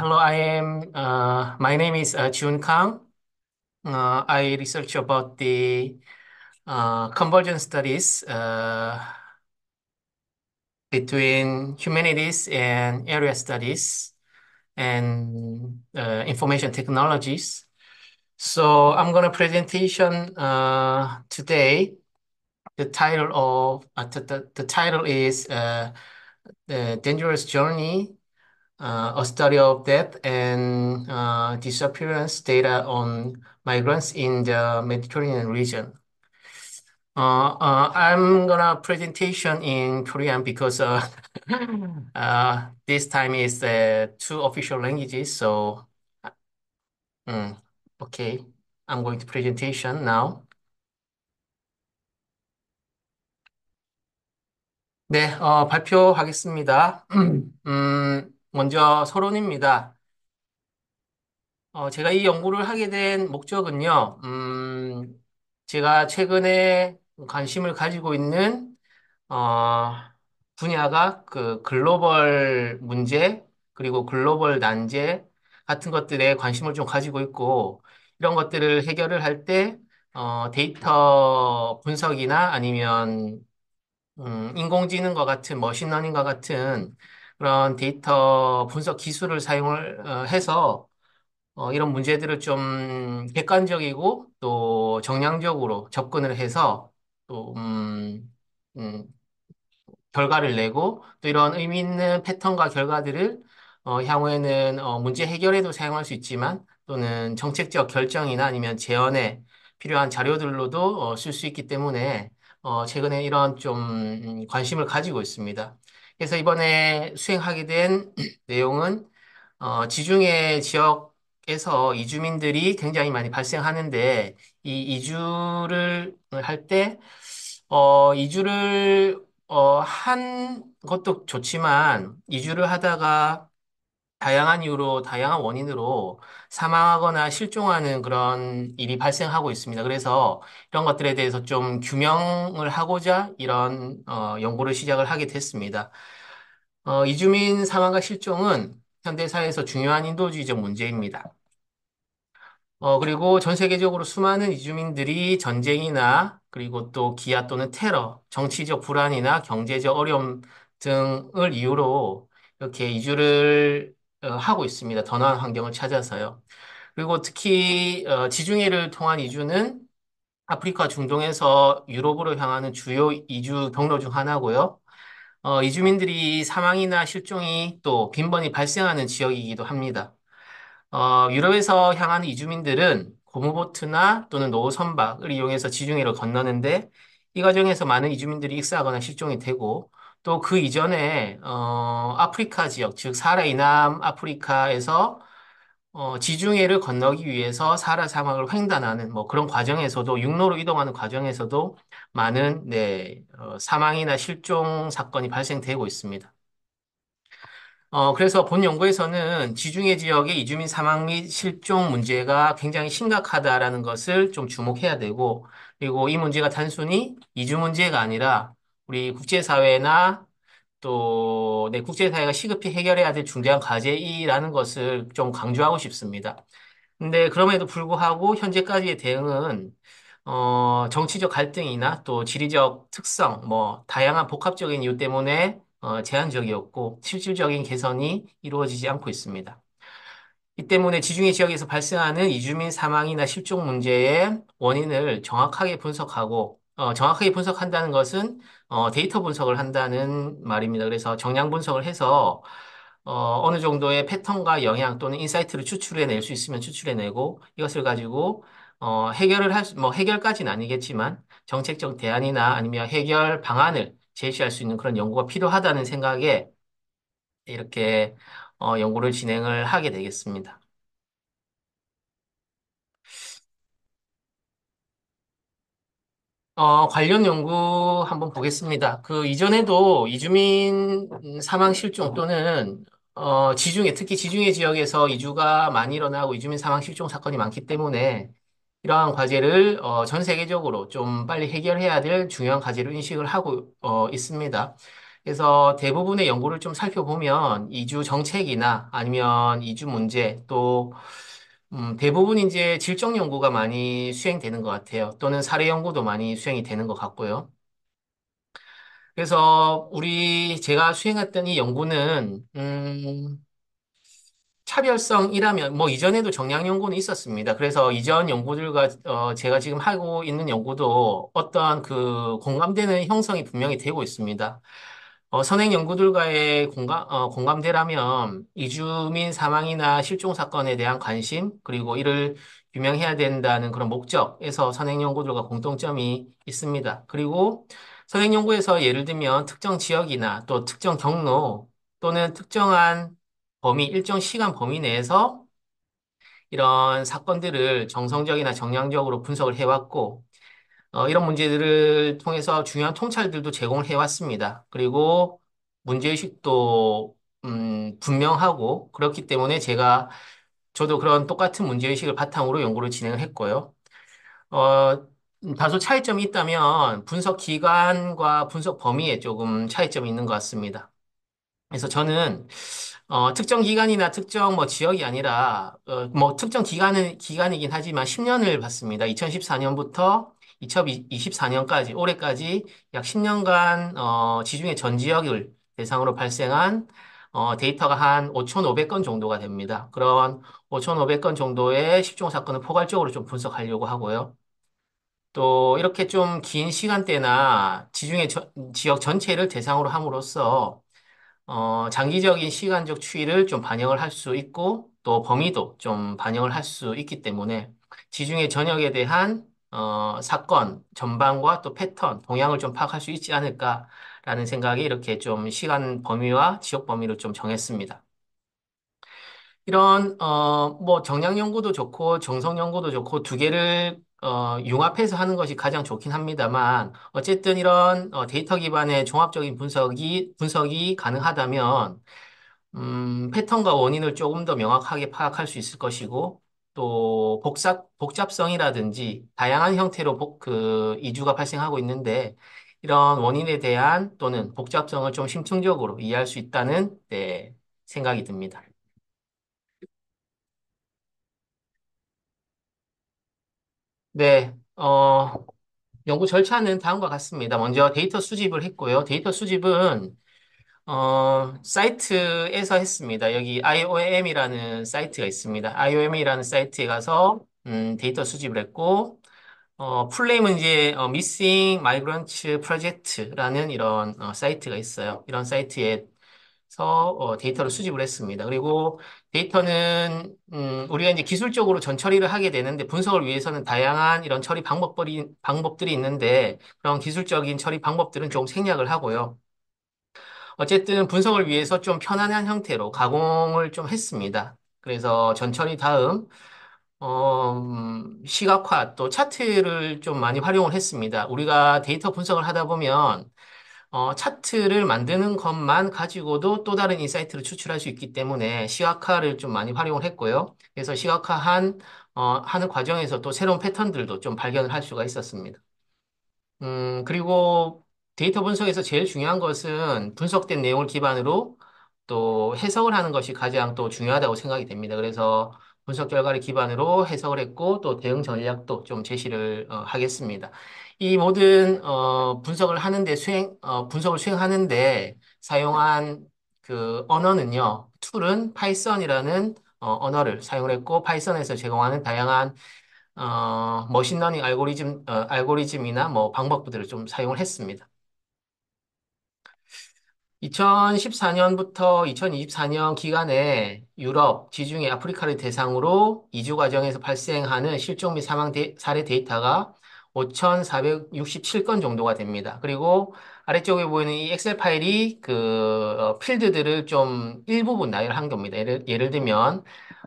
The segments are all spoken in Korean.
hello. I am. Uh, my name is uh, Jun Kang. Uh, I research about the uh, convergence studies uh, between humanities and area studies and uh, information technologies. So I'm going to presentation uh, today. The title of uh, the, the, the title is uh, the Dangerous Journey uh, a study of death and uh, disappearance data on migrants in the Mediterranean region. Uh, I'm gonna presentation in Korean because this time is two official languages. So, mm, okay, I'm going to presentation now. 네, 발표하겠습니다. 음, 먼저 서론입니다. 어, 제가 이 연구를 하게 된 목적은요, 음, 제가 최근에 관심을 가지고 있는, 어, 분야가 그 글로벌 문제, 그리고 글로벌 난제 같은 것들에 관심을 좀 가지고 있고, 이런 것들을 해결을 할 때, 어, 데이터 분석이나 아니면, 음, 인공지능과 같은 머신러닝과 같은 그런 데이터 분석 기술을 사용을 어, 해서 어, 이런 문제들을 좀 객관적이고 또 정량적으로 접근을 해서 또, 음, 음, 결과를 내고 또 이런 의미 있는 패턴과 결과들을 어, 향후에는 어, 문제 해결에도 사용할 수 있지만 또는 정책적 결정이나 아니면 제언에 필요한 자료들로도 어, 쓸 수 있기 때문에 어, 최근에 이런 좀 관심을 가지고 있습니다. 그래서 이번에 수행하게 된 내용은 어, 지중해 지역에서 이주민들이 굉장히 많이 발생하는데 이 이주를 할때 어, 이주를 어, 한 것도 좋지만 이주를 하다가 다양한 이유로, 다양한 원인으로 사망하거나 실종하는 그런 일이 발생하고 있습니다. 그래서 이런 것들에 대해서 좀 규명을 하고자 이런 어, 연구를 시작을 하게 됐습니다. 어, 이주민 사망과 실종은 현대 사회에서 중요한 인도주의적 문제입니다. 어, 그리고 전 세계적으로 수많은 이주민들이 전쟁이나 그리고 또 기아 또는 테러, 정치적 불안이나 경제적 어려움 등을 이유로 이렇게 이주를 어, 하고 있습니다. 더 나은 환경을 찾아서요. 그리고 특히 어, 지중해를 통한 이주는 아프리카 중동에서 유럽으로 향하는 주요 이주 경로 중 하나고요. 어, 이주민들이 사망이나 실종이 또 빈번히 발생하는 지역이기도 합니다. 어, 유럽에서 향하는 이주민들은 고무보트나 또는 노후 선박을 이용해서 지중해를 건너는데 이 과정에서 많은 이주민들이 익사하거나 실종이 되고 또그 이전에 어, 아프리카 지역, 즉 사라 이남 아프리카에서 어, 지중해를 건너기 위해서 사라 사막을 횡단하는 뭐 그런 과정에서도 육로로 이동하는 과정에서도 많은 네, 어, 사망이나 실종 사건이 발생되고 있습니다. 어, 그래서 본 연구에서는 지중해 지역의 이주민 사망 및 실종 문제가 굉장히 심각하다라는 것을 좀 주목해야 되고, 그리고 이 문제가 단순히 이주 문제가 아니라 우리 국제사회나 또, 내 네, 국제사회가 시급히 해결해야 될 중대한 과제이라는 것을 좀 강조하고 싶습니다. 근데 그럼에도 불구하고 현재까지의 대응은 어, 정치적 갈등이나 또 지리적 특성, 뭐, 다양한 복합적인 이유 때문에 어, 제한적이었고, 실질적인 개선이 이루어지지 않고 있습니다. 이 때문에 지중해 지역에서 발생하는 이주민 사망이나 실종 문제의 원인을 정확하게 분석하고, 어, 정확하게 분석한다는 것은 어, 데이터 분석을 한다는 말입니다. 그래서 정량 분석을 해서 어, 어느 정도의 패턴과 영향 또는 인사이트를 추출해낼 수 있으면 추출해내고 이것을 가지고 어, 해결을 할 수, 뭐 해결까지는 아니겠지만 정책적 대안이나 아니면 해결 방안을 제시할 수 있는 그런 연구가 필요하다는 생각에 이렇게 어, 연구를 진행을 하게 되겠습니다. 어, 관련 연구 한번 보겠습니다. 그 이전에도 이주민 사망 실종 또는 어, 지중해, 특히 지중해 지역에서 이주가 많이 일어나고 이주민 사망 실종 사건이 많기 때문에 이러한 과제를 어, 전 세계적으로 좀 빨리 해결해야 될 중요한 과제로 인식을 하고 어, 있습니다. 그래서 대부분의 연구를 좀 살펴보면 이주 정책이나 아니면 이주 문제 또 음, 대부분 이제 질적 연구가 많이 수행되는 것 같아요. 또는 사례 연구도 많이 수행이 되는 것 같고요. 그래서 우리 제가 수행했던 이 연구는 음, 차별성이라면 뭐 이전에도 정량 연구는 있었습니다. 그래서 이전 연구들과 어, 제가 지금 하고 있는 연구도 어떠한 그 공감되는 형성이 분명히 되고 있습니다. 어, 선행 연구들과의 공감, 어, 공감대라면 이주민 사망이나 실종 사건에 대한 관심, 그리고 이를 규명해야 된다는 그런 목적에서 선행 연구들과 공통점이 있습니다. 그리고 선행 연구에서 예를 들면 특정 지역이나 또 특정 경로 또는 특정한 범위, 일정 시간 범위 내에서 이런 사건들을 정성적이나 정량적으로 분석을 해왔고, 어, 이런 문제들을 통해서 중요한 통찰들도 제공을 해왔습니다. 그리고 문제의식도 음, 분명하고 그렇기 때문에 제가 저도 그런 똑같은 문제의식을 바탕으로 연구를 진행을 했고요. 어, 음, 다소 차이점이 있다면 분석 기관과 분석 범위에 조금 차이점이 있는 것 같습니다. 그래서 저는 어, 특정 기관이나 특정 뭐 지역이 아니라 어, 뭐 특정 기간은 기간이긴 하지만 10년을 봤습니다. 2014년부터 2024년까지 올해까지 약 10년간 어, 지중해 전 지역을 대상으로 발생한 어, 데이터가 한 5,500건 정도가 됩니다. 그런 5,500건 정도의 실종 사건을 포괄적으로 좀 분석하려고 하고요. 또 이렇게 좀 긴 시간대나 지중해 저, 지역 전체를 대상으로 함으로써 어, 장기적인 시간적 추이를 좀 반영을 할 수 있고 또 범위도 좀 반영을 할 수 있기 때문에 지중해 전역에 대한 어, 사건 전반과 또 패턴, 동향을 좀 파악할 수 있지 않을까라는 생각이 이렇게 좀 시간 범위와 지역 범위를 좀 정했습니다. 이런 어, 뭐 정량 연구도 좋고 정성 연구도 좋고 두 개를 어, 융합해서 하는 것이 가장 좋긴 합니다만 어쨌든 이런 어, 데이터 기반의 종합적인 분석이 분석이 가능하다면 음, 패턴과 원인을 조금 더 명확하게 파악할 수 있을 것이고 또 복잡, 복잡성이라든지 다양한 형태로 복, 그 이주가 발생하고 있는데 이런 원인에 대한 또는 복잡성을 좀 심층적으로 이해할 수 있다는 네, 생각이 듭니다. 네, 어, 연구 절차는 다음과 같습니다. 먼저 데이터 수집을 했고요. 데이터 수집은 어, 사이트에서 했습니다. 여기 IOM이라는 사이트가 있습니다. IOM이라는 사이트에 가서 음, 데이터 수집을 했고 어, 풀네임은 이제 어, Missing Migrant Project라는 이런 어, 사이트가 있어요. 이런 사이트에서 어, 데이터를 수집을 했습니다. 그리고 데이터는 음, 우리가 이제 기술적으로 전 처리를 하게 되는데 분석을 위해서는 다양한 이런 처리 방법들이 방법들이 있는데 그런 기술적인 처리 방법들은 좀 생략을 하고요. 어쨌든 분석을 위해서 좀 편안한 형태로 가공을 좀 했습니다. 그래서 전처리 다음 어, 음, 시각화 또 차트를 좀 많이 활용을 했습니다. 우리가 데이터 분석을 하다 보면 어, 차트를 만드는 것만 가지고도 또 다른 인사이트를 추출할 수 있기 때문에 시각화를 좀 많이 활용을 했고요. 그래서 시각화한 어, 하는 과정에서 또 새로운 패턴들도 좀 발견을 할 수가 있었습니다. 음, 그리고 데이터 분석에서 제일 중요한 것은 분석된 내용을 기반으로 또 해석을 하는 것이 가장 또 중요하다고 생각이 됩니다. 그래서 분석 결과를 기반으로 해석을 했고 또 대응 전략도 좀 제시를 어, 하겠습니다. 이 모든 어, 분석을 하는데 수행 어, 분석을 수행하는데 사용한 그 언어는요. 툴은 파이썬이라는 어, 언어를 사용을 했고 파이썬에서 제공하는 다양한 어, 머신러닝 알고리즘 어, 알고리즘이나 뭐 방법들을 좀 사용을 했습니다. 2014년부터 2024년 기간에 유럽, 지중해, 아프리카를 대상으로 이주 과정에서 발생하는 실종 및 사망 데, 사례 데이터가 5,467건 정도가 됩니다. 그리고 아래쪽에 보이는 이 엑셀 파일이 그 어, 필드들을 좀 일부분 나열한 겁니다. 예를, 예를 들면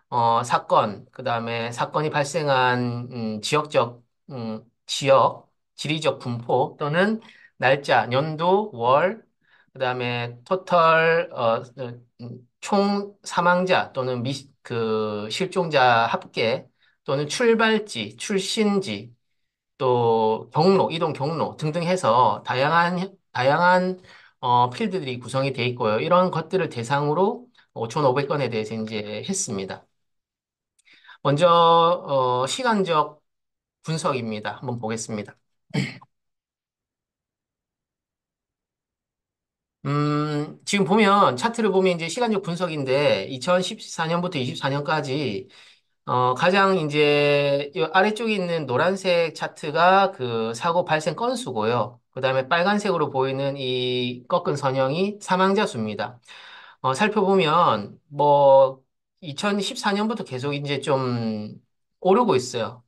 어, 사건, 그 다음에 사건이 발생한 음, 지역적 음, 지역, 지리적 분포 또는 날짜, 연도, 월, 그 다음에 토털 어, 음, 총 사망자 또는 미, 그 실종자 합계 또는 출발지, 출신지, 또 경로, 이동 경로 등등 해서 다양한 다양한 어, 필드들이 구성이 돼 있고요. 이런 것들을 대상으로 5,500건에 대해서 이제 했습니다. 먼저 어, 시간적 분석입니다. 한번 보겠습니다. 음, 지금 보면 차트를 보면 이제 시간적 분석인데 2014년부터 24년까지 어, 가장 이제 이 아래쪽에 있는 노란색 차트가 그 사고 발생 건수고요. 그다음에 빨간색으로 보이는 이 꺾은 선형이 사망자 수입니다. 어, 살펴보면 뭐 2014년부터 계속 이제 좀 오르고 있어요.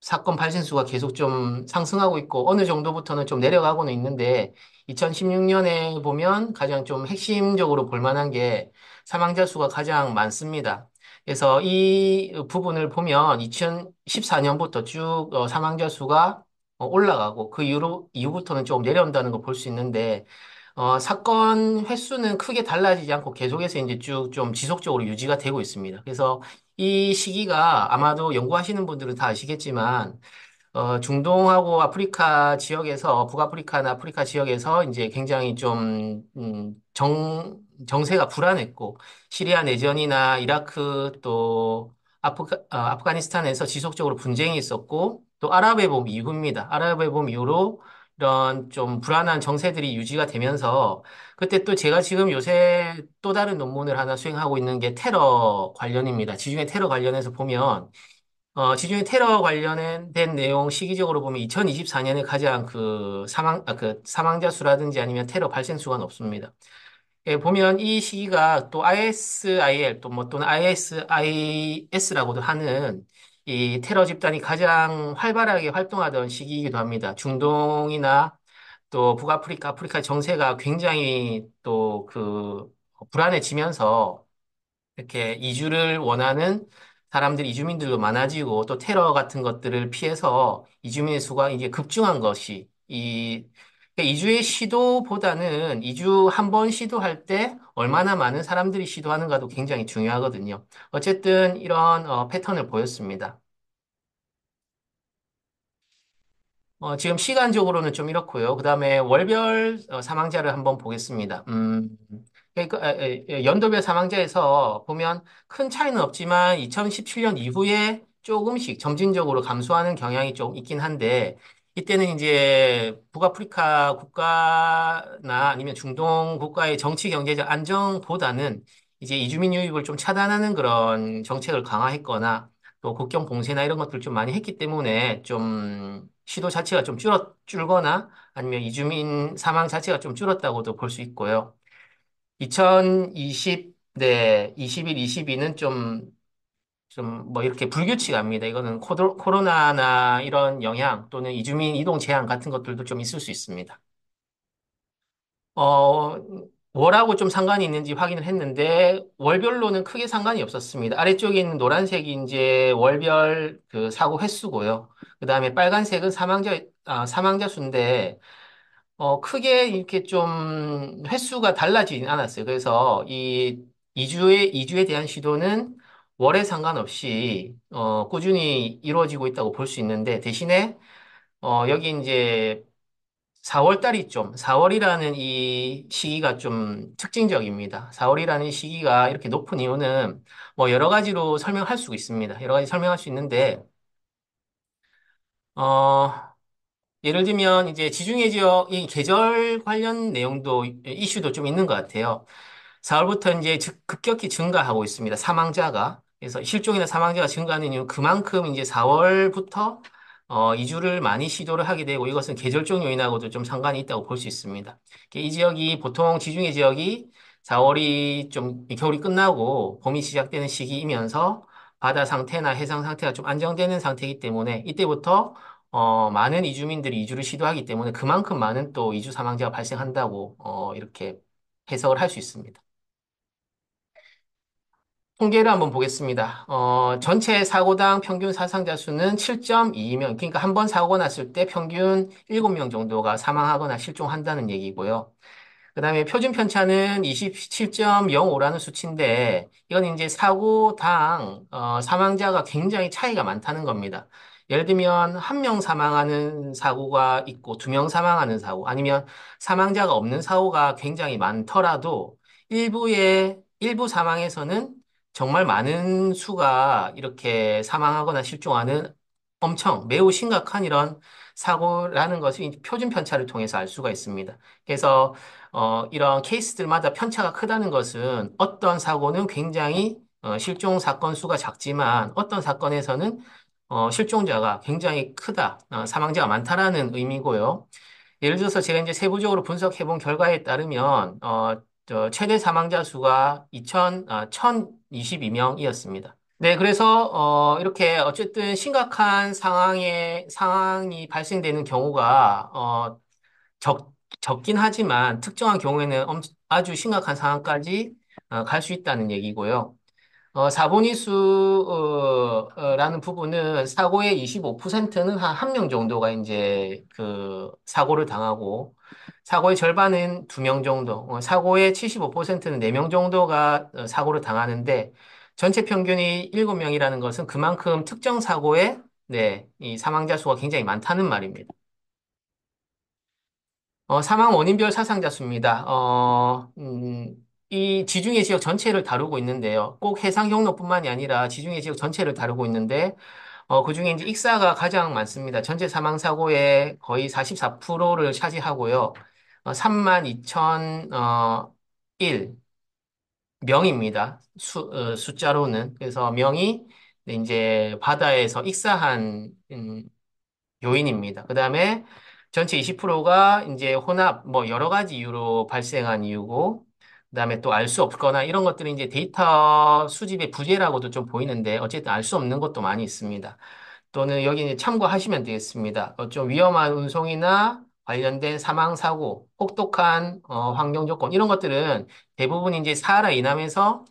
사건 발생 수가 계속 좀 상승하고 있고 어느 정도부터는 좀 내려가고는 있는데 2016년에 보면 가장 좀 핵심적으로 볼 만한 게 사망자 수가 가장 많습니다. 그래서 이 부분을 보면 2014년부터 쭉 어, 사망자 수가 어, 올라가고 그 이후로, 이후부터는 좀 내려온다는 걸 볼 수 있는데 어, 사건 횟수는 크게 달라지지 않고 계속해서 이제 쭉 좀 지속적으로 유지가 되고 있습니다. 그래서 이 시기가 아마도 연구하시는 분들은 다 아시겠지만, 어, 중동하고 아프리카 지역에서, 북아프리카나 아프리카 지역에서 이제 굉장히 좀, 음, 정, 정세가 불안했고, 시리아 내전이나 이라크 또 아프가, 어, 아프가니스탄에서 지속적으로 분쟁이 있었고, 또 아랍의 봄 이후입니다. 아랍의 봄 이후로 이런 좀 불안한 정세들이 유지가 되면서 그때 또 제가 지금 요새 또 다른 논문을 하나 수행하고 있는 게 테러 관련입니다. 지중해 테러 관련해서 보면 어, 지중해 테러 관련된 내용 시기적으로 보면 2024년에 가장 그 사망 아, 그 사망자 수라든지 아니면 테러 발생 수가 높습니다. 예, 보면 이 시기가 또 ISIL 또 뭐 또는 ISIS라고도 하는 이 테러 집단이 가장 활발하게 활동하던 시기이기도 합니다. 중동이나 또 북아프리카, 아프리카 정세가 굉장히 또 그 불안해지면서 이렇게 이주를 원하는 사람들, 이주민들도 많아지고 또 테러 같은 것들을 피해서 이주민의 수가 이제 급증한 것이 이 2주의 그러니까 시도보다는 2주 한 번 시도할 때 얼마나 많은 사람들이 시도하는가도 굉장히 중요하거든요. 어쨌든 이런 어, 패턴을 보였습니다. 어, 지금 시간적으로는 좀 이렇고요. 그 다음에 월별 어, 사망자를 한번 보겠습니다. 음, 그러니까, 연도별 사망자에서 보면 큰 차이는 없지만 2017년 이후에 조금씩 점진적으로 감소하는 경향이 좀 있긴 한데 이때는 이제 북아프리카 국가나 아니면 중동 국가의 정치 경제적 안정보다는 이제 이주민 유입을 좀 차단하는 그런 정책을 강화했거나 또 국경 봉쇄나 이런 것들을 좀 많이 했기 때문에 좀 시도 자체가 좀줄어 줄거나 아니면 이주민 사망 자체가 좀 줄었다고도 볼 수 있고요. 2020, 네, 21, 22는 좀 좀뭐 이렇게 불규칙합니다. 이거는 코로나나 이런 영향 또는 이주민 이동 제한 같은 것들도 좀 있을 수 있습니다. 어, 월하고 좀 상관이 있는지 확인을 했는데 월별로는 크게 상관이 없었습니다. 아래쪽에 있는 노란색이 이제 월별 그 사고 횟수고요. 그다음에 빨간색은 사망자 아, 사망자 수인데 어, 크게 이렇게 좀 횟수가 달라지진 않았어요. 그래서 이 이주에 이주에 대한 시도는 월에 상관없이 어, 꾸준히 이루어지고 있다고 볼 수 있는데 대신에 어, 여기 이제 4월 달이 좀 4월이라는 이 시기가 좀 특징적입니다. 4월이라는 시기가 이렇게 높은 이유는 뭐 여러 가지로 설명할 수 있습니다. 여러 가지 설명할 수 있는데 어, 예를 들면 이제 지중해 지역이 계절 관련 내용도 이슈도 좀 있는 것 같아요. 4월부터 이제 급격히 증가하고 있습니다. 사망자가. 그래서 실종이나 사망자가 증가하는 이유는 그만큼 이제 4월부터 어, 이주를 많이 시도를 하게 되고 이것은 계절적 요인하고도 좀 상관이 있다고 볼 수 있습니다. 이 지역이 보통 지중해 지역이 4월이 좀 겨울이 끝나고 봄이 시작되는 시기이면서 바다 상태나 해상 상태가 좀 안정되는 상태이기 때문에 이때부터 어, 많은 이주민들이 이주를 시도하기 때문에 그만큼 많은 또 이주 사망자가 발생한다고 어, 이렇게 해석을 할 수 있습니다. 통계를 한번 보겠습니다. 어, 전체 사고당 평균 사상자 수는 7.2명. 그러니까 한 번 사고가 났을 때 평균 7명 정도가 사망하거나 실종한다는 얘기고요. 그 다음에 표준 편차는 27.05라는 수치인데, 이건 이제 사고당 어, 사망자가 굉장히 차이가 많다는 겁니다. 예를 들면 한 명 사망하는 사고가 있고 두 명 사망하는 사고 아니면 사망자가 없는 사고가 굉장히 많더라도 일부의 일부 사망에서는 정말 많은 수가 이렇게 사망하거나 실종하는 엄청 매우 심각한 이런 사고라는 것을 표준 편차를 통해서 알 수가 있습니다. 그래서 어, 이런 케이스들마다 편차가 크다는 것은 어떤 사고는 굉장히 어, 실종 사건 수가 작지만 어떤 사건에서는 어, 실종자가 굉장히 크다, 어, 사망자가 많다라는 의미고요. 예를 들어서 제가 이제 세부적으로 분석해 본 결과에 따르면 어, 저 최대 사망자 수가 2000, 아, 1022명이었습니다. 네, 그래서 어 이렇게 어쨌든 심각한 상황에 상황이 발생되는 경우가 어 적, 적긴 하지만 특정한 경우에는 엄, 아주 심각한 상황까지 어, 갈수 있다는 얘기고요. 어, 사본이수라는 어, 어, 부분은 사고의 25%는 한 한 명 정도가 이제 그 사고를 당하고 사고의 절반은 두 명 정도, 어, 사고의 75%는 네 명 정도가 어, 사고를 당하는데 전체 평균이 일곱 명이라는 것은 그만큼 특정 사고에 네, 이 사망자 수가 굉장히 많다는 말입니다. 어, 사망 원인별 사상자 수입니다. 어, 음, 이 지중해 지역 전체를 다루고 있는데요. 꼭 해상 경로뿐만이 아니라 지중해 지역 전체를 다루고 있는데, 어, 그중에 이제 익사가 가장 많습니다. 전체 사망 사고의 거의 44%를 차지하고요. 32,001 어, 어, 명입니다. 수, 어, 숫자로는. 그래서 명이 이제 바다에서 익사한 음, 요인입니다. 그 다음에 전체 20%가 이제 혼합, 뭐 여러 가지 이유로 발생한 이유고, 그 다음에 또 알 수 없거나 이런 것들이 이제 데이터 수집의 부재라고도 좀 보이는데, 어쨌든 알 수 없는 것도 많이 있습니다. 또는 여기 이제 참고하시면 되겠습니다. 어, 좀 위험한 운송이나 관련된 사망 사고, 혹독한 어, 환경 조건 이런 것들은 대부분 이제 사하라 이남에서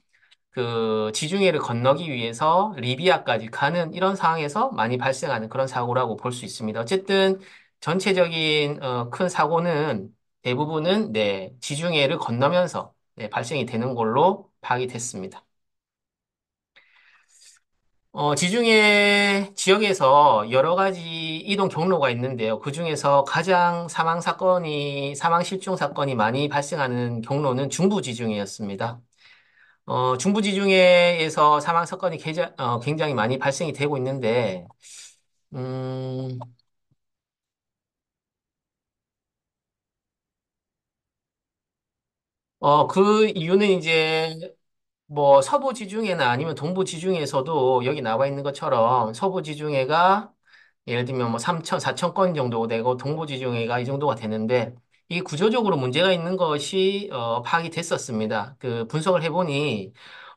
그 지중해를 건너기 위해서 리비아까지 가는 이런 상황에서 많이 발생하는 그런 사고라고 볼 수 있습니다. 어쨌든 전체적인 어, 큰 사고는 대부분은 네, 지중해를 건너면서 네, 발생이 되는 걸로 파악이 됐습니다. 어, 지중해 지역에서 여러 가지 이동 경로가 있는데요. 그중에서 가장 사망 사건이, 사망 실종 사건이 많이 발생하는 경로는 중부 지중해였습니다. 어, 중부 지중해에서 사망 사건이 개자- 어, 굉장히 많이 발생이 되고 있는데, 음, 어, 그 이유는 이제 뭐 서부 지중해나 아니면 동부 지중해에서도 여기 나와 있는 것처럼 서부 지중해가 예를 들면 뭐 3천, 4천 건 정도 되고 동부 지중해가 이 정도가 되는데 이 구조적으로 문제가 있는 것이 어, 파악이 됐었습니다. 그 분석을 해보니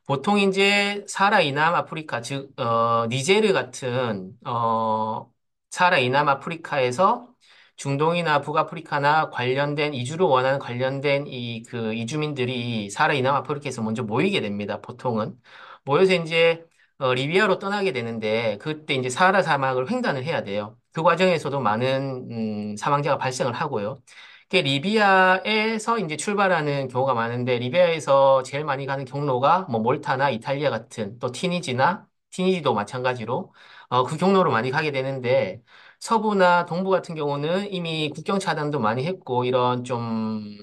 보통 이제 사라 이남 아프리카 즉 어, 니제르 같은 어, 사라 이남 아프리카에서 중동이나 북아프리카나 관련된 이주를 원하는 관련된 이 그 이주민들이 사라 하 이남아프리카에서 먼저 모이게 됩니다. 보통은 모여서 이제 어, 리비아로 떠나게 되는데 그때 이제 사하라 사막을 횡단을 해야 돼요. 그 과정에서도 많은 음, 사망자가 발생을 하고요. 그게 리비아에서 이제 출발하는 경우가 많은데 리비아에서 제일 많이 가는 경로가 뭐 몰타나 이탈리아 같은 또 티니지나 티니지도 마찬가지로 어, 그 경로로 많이 가게 되는데 서부나 동부 같은 경우는 이미 국경 차단도 많이 했고 이런 좀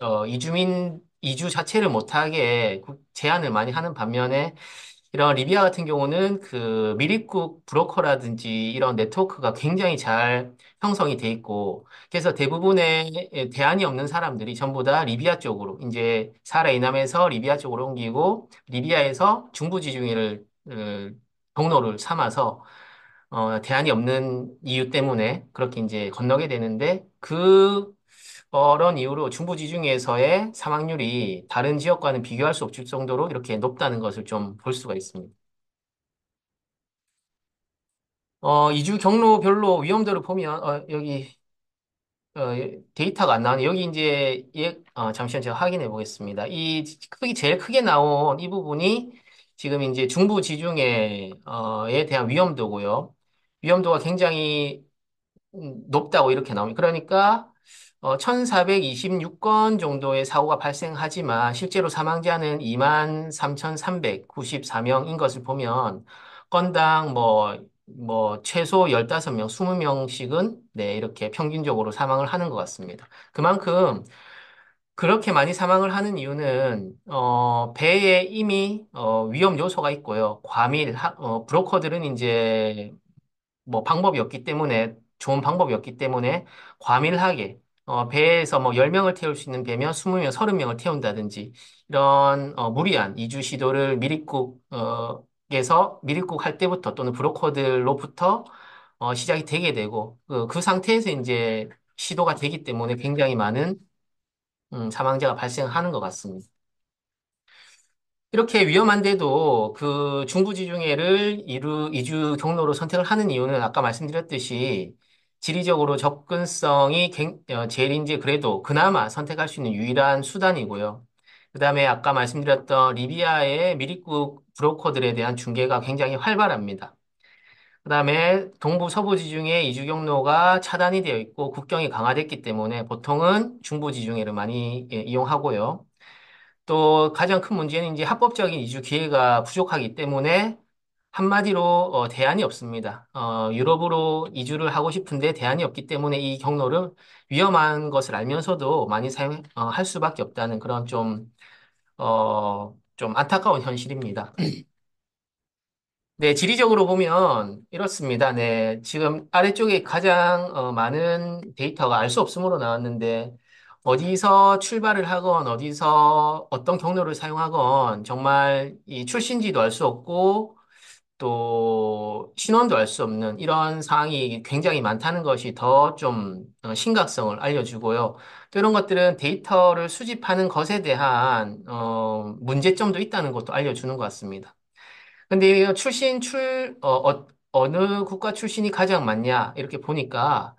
어, 이주민 이주 자체를 못하게 제한을 많이 하는 반면에 이런 리비아 같은 경우는 그 밀입국 브로커라든지 이런 네트워크가 굉장히 잘 형성이 돼 있고 그래서 대부분의 대안이 없는 사람들이 전부 다 리비아 쪽으로 이제 사라 이남에서 리비아 쪽으로 옮기고 리비아에서 중부 지중해를 어, 경로를 삼아서 어, 대안이 없는 이유 때문에 그렇게 이제 건너게 되는데 그 그런 이유로 중부지중해에서의 사망률이 다른 지역과는 비교할 수 없을 정도로 이렇게 높다는 것을 좀 볼 수가 있습니다. 어, 이주 경로별로 위험도를 보면, 어, 여기, 어, 데이터가 안 나오네. 여기 이제, 예, 어, 잠시만 제가 확인해 보겠습니다. 이, 크게 제일 크게 나온 이 부분이 지금 이제 중부 지중해에 어, 대한 위험도고요. 위험도가 굉장히 음, 높다고 이렇게 나옵니다. 그러니까 어, 1426건 정도의 사고가 발생하지만 실제로 사망자는 23,394명인 것을 보면 건당 뭐, 뭐 최소 15명, 20명씩은 네, 이렇게 평균적으로 사망을 하는 것 같습니다. 그만큼 그렇게 많이 사망을 하는 이유는 어, 배에 이미 어, 위험 요소가 있고요. 과밀 어, 브로커들은 이제 뭐 방법이 없기 때문에 좋은 방법이 없기 때문에 과밀하게 어, 배에서 뭐 10명을 태울 수 있는 배면 20명, 30명을 태운다든지 이런 어, 무리한 이주 시도를 미립국 어, 에서 미립국 할 때부터 또는 브로커들로부터 어, 시작이 되게 되고 그, 그 상태에서 이제 시도가 되기 때문에 굉장히 많은 음, 사망자가 발생하는 것 같습니다. 이렇게 위험한데도 그 중부지중해를 이루, 이주 경로로 선택을 하는 이유는 아까 말씀드렸듯이 지리적으로 접근성이 갱- 어, 제일 이제 그래도 그나마 선택할 수 있는 유일한 수단이고요. 그다음에 아까 말씀드렸던 리비아의 미리국 브로커들에 대한 중개가 굉장히 활발합니다. 그다음에 동부 서부 지중해 이주 경로가 차단이 되어 있고 국경이 강화됐기 때문에 보통은 중부 지중해를 많이 예, 이용하고요. 또 가장 큰 문제는 이제 합법적인 이주 기회가 부족하기 때문에 한마디로 어, 대안이 없습니다. 어, 유럽으로 이주를 하고 싶은데 대안이 없기 때문에 이 경로를 위험한 것을 알면서도 많이 사용할 어, 수밖에 없다는 그런 좀, 어, 좀 안타까운 현실입니다. 네, 지리적으로 보면 이렇습니다. 네, 지금 아래쪽에 가장 어, 많은 데이터가 알 수 없음으로 나왔는데 어디서 출발을 하건 어디서 어떤 경로를 사용하건 정말 이 출신지도 알 수 없고 또 신원도 알 수 없는 이런 상황이 굉장히 많다는 것이 더좀 어, 심각성을 알려주고요. 또 이런 것들은 데이터를 수집하는 것에 대한 어, 문제점도 있다는 것도 알려주는 것 같습니다. 근데 출신 출 어, 어, 어느 국가 출신이 가장 많냐 이렇게 보니까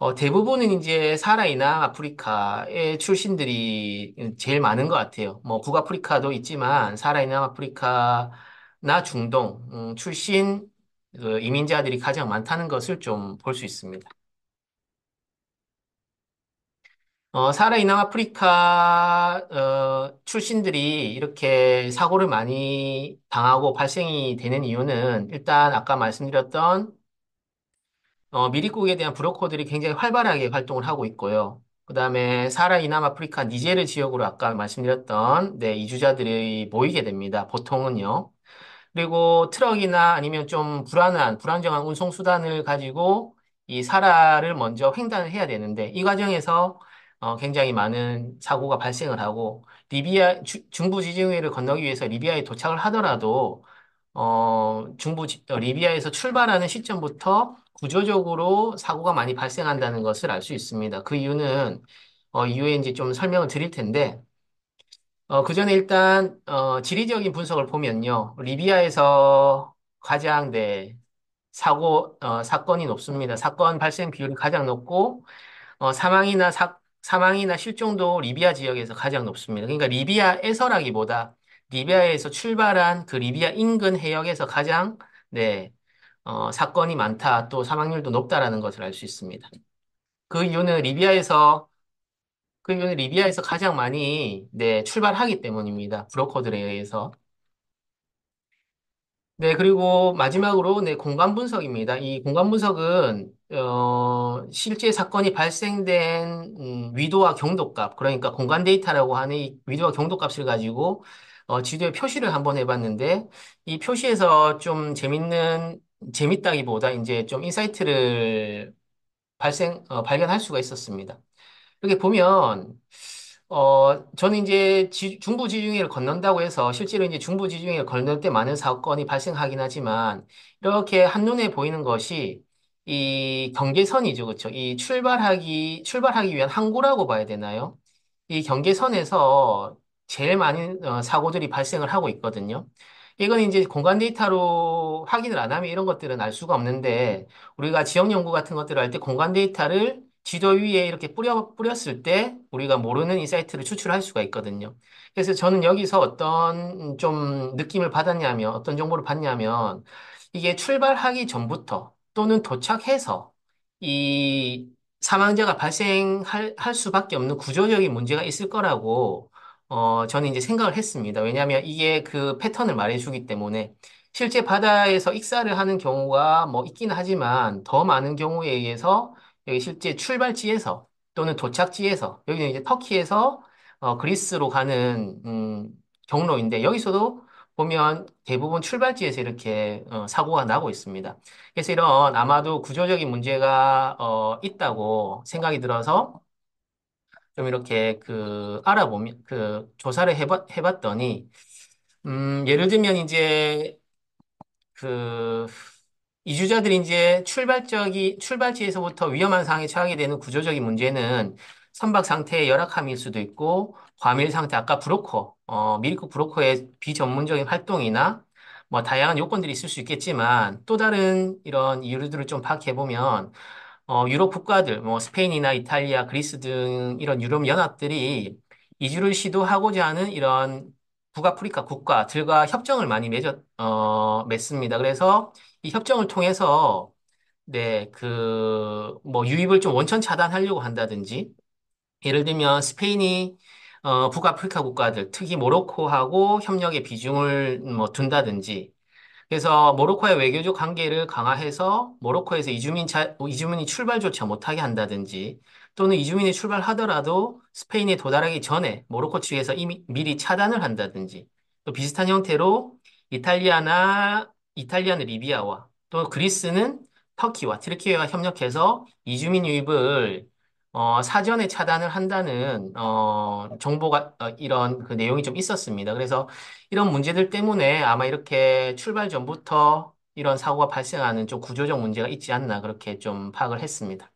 어, 대부분은 이제 사라이나 아프리카의 출신들이 제일 많은 것 같아요. 뭐 북아프리카도 있지만 사라이나 아프리카나 중동 음, 출신 그 이민자들이 가장 많다는 것을 좀 볼 수 있습니다. 어, 사라이나 아프리카 어, 출신들이 이렇게 사고를 많이 당하고 발생이 되는 이유는 일단 아까 말씀드렸던 어, 미리국에 대한 브로커들이 굉장히 활발하게 활동을 하고 있고요. 그 다음에 사라 이남아프리카 니제르 지역으로 아까 말씀드렸던 네, 이주자들이 모이게 됩니다. 보통은요. 그리고 트럭이나 아니면 좀 불안한, 불안정한 운송수단을 가지고 이 사라를 먼저 횡단을 해야 되는데 이 과정에서 어, 굉장히 많은 사고가 발생을 하고 리비아, 주- 중부 지중해를 건너기 위해서 리비아에 도착을 하더라도 어, 중부, 지- 어, 리비아에서 출발하는 시점부터 구조적으로 사고가 많이 발생한다는 것을 알 수 있습니다. 그 이유는 어, 이후에 이제 좀 설명을 드릴 텐데 어, 그 전에 일단 어, 지리적인 분석을 보면요. 리비아에서 가장 네, 사고 어, 사건이 높습니다. 사건 발생 비율이 가장 높고 어, 사망이나 사, 사망이나 실종도 리비아 지역에서 가장 높습니다. 그러니까 리비아에서라기보다 리비아에서 출발한 그 리비아 인근 해역에서 가장 네, 어, 사건이 많다, 또 사망률도 높다라는 것을 알 수 있습니다. 그 이유는 리비아에서 그 이유는 리비아에서 가장 많이 네, 출발하기 때문입니다. 브로커들에 의해서. 네, 그리고 마지막으로 네, 공간 분석입니다. 이 공간 분석은 어, 실제 사건이 발생된 음, 위도와 경도값, 그러니까 공간 데이터라고 하는 이 위도와 경도값을 가지고 어, 지도에 표시를 한번 해봤는데 이 표시에서 좀 재밌는 재밌다기보다 이제 좀 인사이트를 발생, 어, 발견할 수가 있었습니다. 이렇게 보면, 어, 저는 이제 지- 중부 지중해를 건넌다고 해서 실제로 이제 중부 지중해를 건널 때 많은 사건이 발생하긴 하지만 이렇게 한눈에 보이는 것이 이 경계선이죠. 그렇죠? 이 출발하기, 출발하기 위한 항구라고 봐야 되나요? 이 경계선에서 제일 많은 어, 사고들이 발생을 하고 있거든요. 이건 이제 공간 데이터로 확인을 안 하면 이런 것들은 알 수가 없는데 우리가 지역 연구 같은 것들을 할 때 공간 데이터를 지도 위에 이렇게 뿌려, 뿌렸을 때 우리가 모르는 인사이트를 추출할 수가 있거든요. 그래서 저는 여기서 어떤 좀 느낌을 받았냐면 어떤 정보를 받냐면 이게 출발하기 전부터 또는 도착해서 이 사망자가 발생할 할 수밖에 없는 구조적인 문제가 있을 거라고 어, 저는 이제 생각을 했습니다. 왜냐하면 이게 그 패턴을 말해주기 때문에 실제 바다에서 익사를 하는 경우가 뭐 있긴 하지만 더 많은 경우에 의해서 여기 실제 출발지에서 또는 도착지에서 여기는 이제 터키에서 어, 그리스로 가는 음, 경로인데 여기서도 보면 대부분 출발지에서 이렇게 어, 사고가 나고 있습니다. 그래서 이런 아마도 구조적인 문제가 어, 있다고 생각이 들어서 그럼 이렇게 그 알아보면 그 조사를 해봤, 해봤더니 음, 예를 들면 이제 그 이주자들이 이제 출발적이 출발지에서부터 위험한 상황에 처하게 되는 구조적인 문제는 선박 상태의 열악함일 수도 있고 과밀 상태 아까 브로커 어 밀크 브로커의 비전문적인 활동이나 뭐 다양한 요건들이 있을 수 있겠지만 또 다른 이런 이유들을 좀 파악해 보면 어, 유럽 국가들, 뭐 스페인이나 이탈리아, 그리스 등 이런 유럽 연합들이 이주를 시도하고자 하는 이런 북아프리카 국가들과 협정을 많이 맺었, 어, 맺습니다. 그래서 이 협정을 통해서 네, 그, 뭐, 유입을 좀 원천 차단하려고 한다든지, 예를 들면 스페인이 어, 북아프리카 국가들, 특히 모로코하고 협력의 비중을 뭐 둔다든지, 그래서 모로코의 외교적 관계를 강화해서 모로코에서 이주민 차, 이주민이 출발조차 못하게 한다든지 또는 이주민이 출발하더라도 스페인에 도달하기 전에 모로코 측에서 이미 미리 차단을 한다든지 또 비슷한 형태로 이탈리아나 이탈리아는 리비아와 또 그리스는 터키와 트르키와 협력해서 이주민 유입을 어, 사전에 차단을 한다는 어, 정보가 어, 이런 그 내용이 좀 있었습니다. 그래서 이런 문제들 때문에 아마 이렇게 출발 전부터 이런 사고가 발생하는 좀 구조적 문제가 있지 않나 그렇게 좀 파악을 했습니다.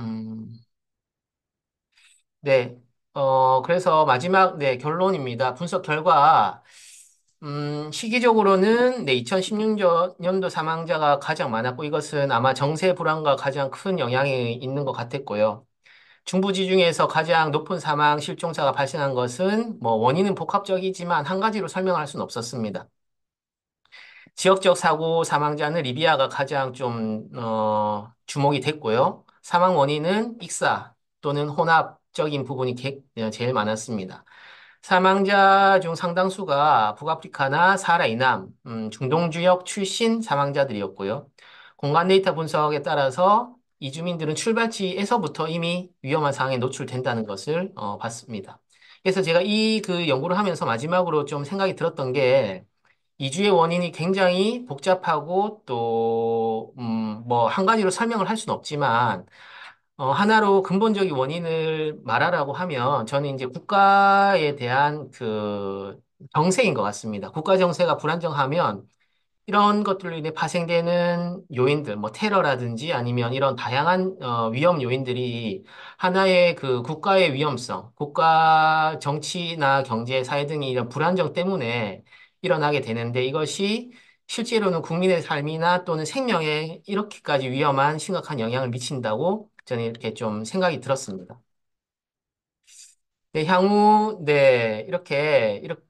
음. 네. 어, 그래서 마지막 네, 결론입니다. 분석 결과 음, 시기적으로는 네, 2016년도 사망자가 가장 많았고 이것은 아마 정세 불황과 가장 큰 영향이 있는 것 같았고요. 중부지 중에서 가장 높은 사망 실종자가 발생한 것은 뭐 원인은 복합적이지만 한 가지로 설명할 수는 없었습니다. 지역적 사고 사망자는 리비아가 가장 좀 어, 주목이 됐고요. 사망 원인은 익사 또는 혼합적인 부분이 어, 제일 많았습니다. 사망자 중 상당수가 북아프리카나 사하라 이남, 음, 중동 지역 출신 사망자들이었고요. 공간 데이터 분석에 따라서 이주민들은 출발지에서부터 이미 위험한 상황에 노출된다는 것을 어, 봤습니다. 그래서 제가 이 그 연구를 하면서 마지막으로 좀 생각이 들었던 게 이주의 원인이 굉장히 복잡하고 또, 음, 뭐, 한 가지로 설명을 할 수는 없지만, 어, 하나로 근본적인 원인을 말하라고 하면 저는 이제 국가에 대한 그 정세인 것 같습니다. 국가 정세가 불안정하면 이런 것들로 인해 파생되는 요인들, 뭐 테러라든지 아니면 이런 다양한 어, 위험 요인들이 하나의 그 국가의 위험성, 국가 정치나 경제, 사회 등이 이런 불안정 때문에 일어나게 되는데 이것이 실제로는 국민의 삶이나 또는 생명에 이렇게까지 위험한 심각한 영향을 미친다고 저는 이렇게 좀 생각이 들었습니다. 네, 향후, 네, 이렇게, 이렇게,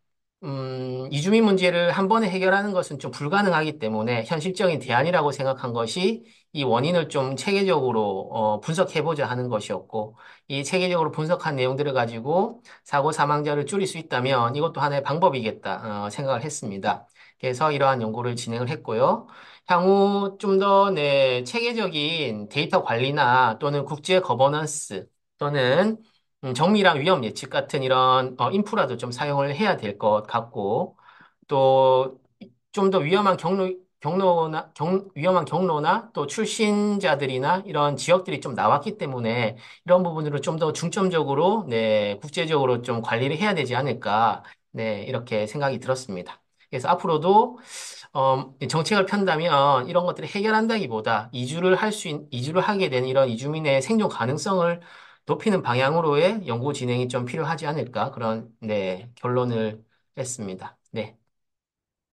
음, 이주민 문제를 한 번에 해결하는 것은 좀 불가능하기 때문에 현실적인 대안이라고 생각한 것이 이 원인을 좀 체계적으로 어, 분석해보자 하는 것이었고, 이 체계적으로 분석한 내용들을 가지고 사고 사망자를 줄일 수 있다면 이것도 하나의 방법이겠다, 어, 생각을 했습니다. 그래서 이러한 연구를 진행을 했고요. 향후 좀 더, 네, 체계적인 데이터 관리나 또는 국제 거버넌스 또는 음, 정밀한 위험 예측 같은 이런 어, 인프라도 좀 사용을 해야 될 것 같고 또 좀 더 위험한 경로, 경로나, 경, 위험한 경로나 또 출신자들이나 이런 지역들이 좀 나왔기 때문에 이런 부분으로 좀 더 중점적으로, 네, 국제적으로 좀 관리를 해야 되지 않을까, 네, 이렇게 생각이 들었습니다. 그래서 앞으로도 어, 정책을 편다면 이런 것들을 해결한다기보다 이주를 할 수, 있, 이주를 하게 된 이런 이주민의 생존 가능성을 높이는 방향으로의 연구 진행이 좀 필요하지 않을까 그런 네, 결론을 했습니다.